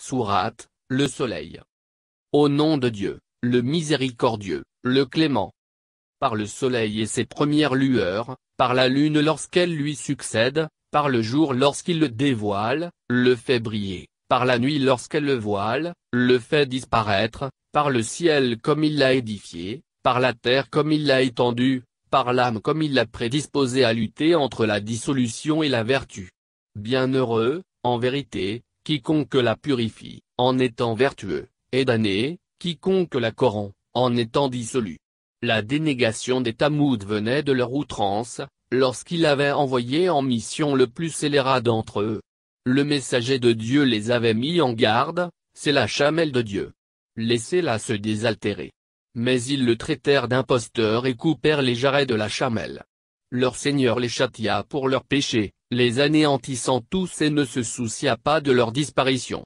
Sourate, le soleil. Au nom de Dieu, le miséricordieux, le clément. Par le soleil et ses premières lueurs, par la lune lorsqu'elle lui succède, par le jour lorsqu'il le dévoile, le fait briller, par la nuit lorsqu'elle le voile, le fait disparaître, par le ciel comme il l'a édifié, par la terre comme il l'a étendue, par l'âme comme il l'a prédisposée à lutter entre la dissolution et la vertu. Bienheureux, en vérité, quiconque la purifie, en étant vertueux, est damné, quiconque la corrompt, en étant dissolu. La dénégation des Tamouds venait de leur outrance, lorsqu'il avait envoyé en mission le plus scélérat d'entre eux. Le messager de Dieu les avait mis en garde, c'est la chamelle de Dieu. Laissez-la se désaltérer. Mais ils le traitèrent d'imposteur et coupèrent les jarrets de la chamelle. Leur Seigneur les châtia pour leurs péchés, les anéantissant tous et ne se soucia pas de leur disparition.